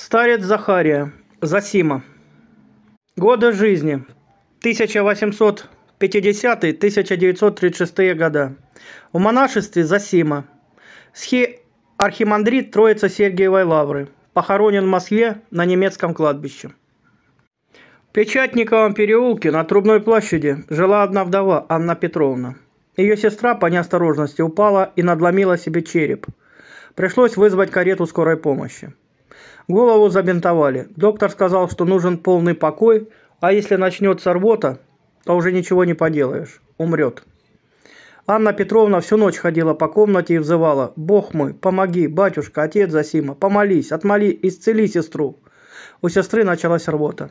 Старец Захария, Засима. Годы жизни 1850-1936 года. В монашестве Засима. Схи архимандрит Троица Сергиевой Лавры. Похоронен в Москве на немецком кладбище. В Печатниковом переулке на Трубной площади жила одна вдова Анна Петровна. Ее сестра по неосторожности упала и надломила себе череп. Пришлось вызвать карету скорой помощи. Голову забинтовали. Доктор сказал, что нужен полный покой, а если начнется рвота, то уже ничего не поделаешь. Умрет. Анна Петровна всю ночь ходила по комнате и взывала «Бог мой, помоги, батюшка, отец Зосима, помолись, отмоли, исцели сестру». У сестры началась рвота.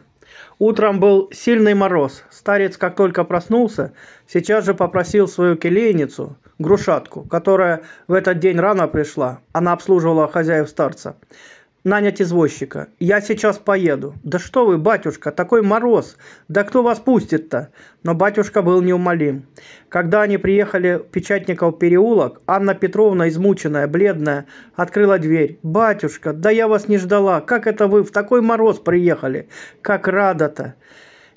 Утром был сильный мороз. Старец, как только проснулся, сейчас же попросил свою келейницу, грушатку, которая в этот день рано пришла. Она обслуживала хозяев старца нанять извозчика. Я сейчас поеду. Да что вы, батюшка, такой мороз. Да кто вас пустит-то? Но батюшка был неумолим. Когда они приехали в Печатников переулок, Анна Петровна, измученная, бледная, открыла дверь. «Батюшка, да я вас не ждала. Как это вы в такой мороз приехали? Как рада-то!»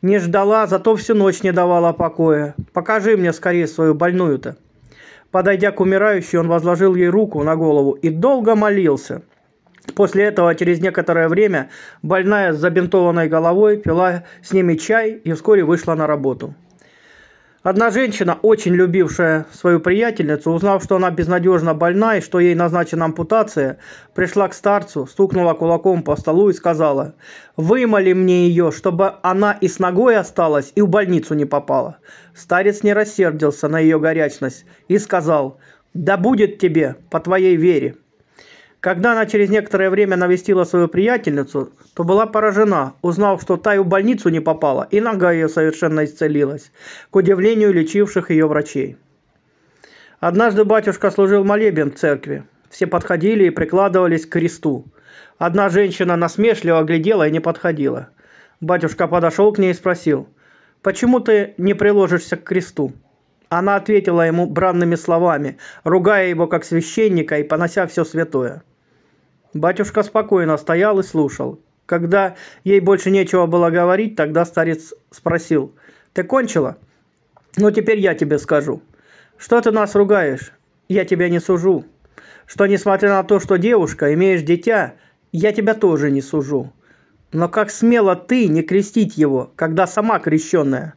Не ждала, зато всю ночь не давала покоя. Покажи мне скорее свою больную-то. Подойдя к умирающей, он возложил ей руку на голову и долго молился. После этого, через некоторое время, больная с забинтованной головой пила с ними чай и вскоре вышла на работу. Одна женщина, очень любившая свою приятельницу, узнав, что она безнадежно больна и что ей назначена ампутация, пришла к старцу, стукнула кулаком по столу и сказала, «Вымоли мне ее, чтобы она и с ногой осталась, и в больницу не попала». Старец не рассердился на ее горячность и сказал, «Да будет тебе по твоей вере». Когда она через некоторое время навестила свою приятельницу, то была поражена, узнав, что та и в больницу не попала, и нога ее совершенно исцелилась, к удивлению лечивших ее врачей. Однажды батюшка служил молебен в церкви. Все подходили и прикладывались к кресту. Одна женщина насмешливо глядела и не подходила. Батюшка подошел к ней и спросил, «Почему ты не приложишься к кресту?» Она ответила ему бранными словами, ругая его как священника и понося все святое. Батюшка спокойно стоял и слушал. Когда ей больше нечего было говорить, тогда старец спросил. «Ты кончила? Ну, теперь я тебе скажу. Что ты нас ругаешь? Я тебя не сужу. Что, несмотря на то, что девушка, имеешь дитя, я тебя тоже не сужу. Но как смело ты не крестить его, когда сама крещенная?»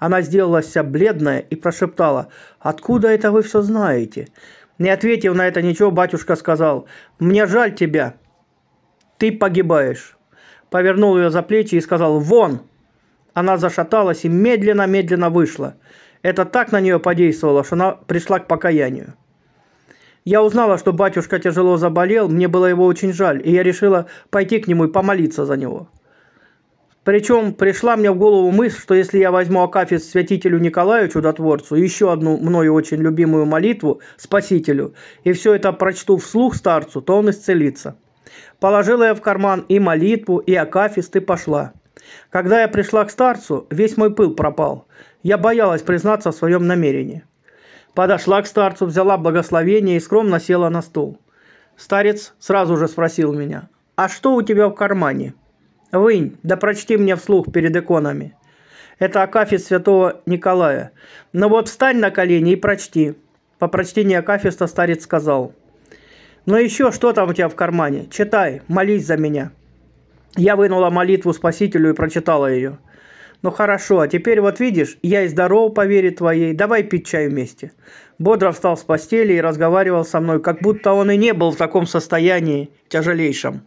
Она сделала вся бледная и прошептала, «Откуда это вы все знаете?» Не ответив на это ничего, батюшка сказал, «Мне жаль тебя, ты погибаешь». Повернул ее за плечи и сказал, «Вон!» Она зашаталась и медленно-медленно вышла. Это так на нее подействовало, что она пришла к покаянию. Я узнала, что батюшка тяжело заболел, мне было его очень жаль, и я решила пойти к нему и помолиться за него. Причем пришла мне в голову мысль, что если я возьму Акафист святителю Николаю Чудотворцу, еще одну мною очень любимую молитву Спасителю, и все это прочту вслух старцу, то он исцелится. Положила я в карман и молитву, и Акафист, и пошла. Когда я пришла к старцу, весь мой пыл пропал. Я боялась признаться в своем намерении. Подошла к старцу, взяла благословение и скромно села на стул. Старец сразу же спросил меня, «А что у тебя в кармане?» Вынь, да прочти мне вслух перед иконами. Это Акафист святого Николая. Но ну вот встань на колени и прочти. По прочтении Акафиста старец сказал. Но ну еще что там у тебя в кармане? Читай, молись за меня. Я вынула молитву Спасителю и прочитала ее. Ну хорошо, а теперь вот видишь, я и здоров по вере твоей, давай пить чай вместе. Бодро встал с постели и разговаривал со мной, как будто он и не был в таком состоянии тяжелейшем.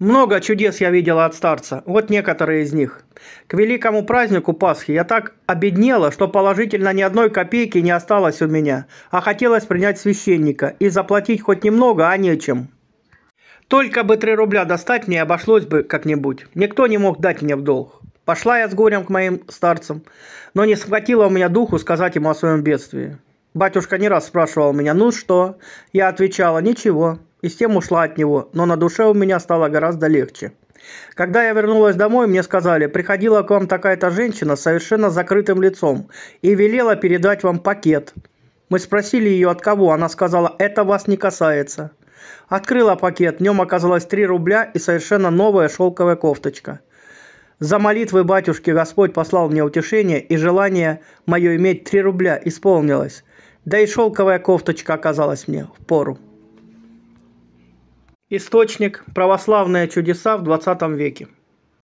Много чудес я видела от старца, вот некоторые из них. К великому празднику Пасхи я так обеднела, что положительно ни одной копейки не осталось у меня, а хотелось принять священника и заплатить хоть немного, а нечем. Только бы три рубля достать мне обошлось бы как-нибудь. Никто не мог дать мне в долг. Пошла я с горем к моим старцам, но не схватило у меня духу сказать ему о своем бедствии. Батюшка не раз спрашивал меня, ну что? Я отвечала, ничего и с тем ушла от него, но на душе у меня стало гораздо легче. Когда я вернулась домой, мне сказали, приходила к вам такая-то женщина с совершенно закрытым лицом и велела передать вам пакет. Мы спросили ее, от кого, она сказала, это вас не касается. Открыла пакет, в нем оказалось 3 рубля и совершенно новая шелковая кофточка. За молитвы батюшки Господь послал мне утешение, и желание мое иметь 3 рубля исполнилось. Да и шелковая кофточка оказалась мне в пору. Источник «Православные чудеса в XX веке».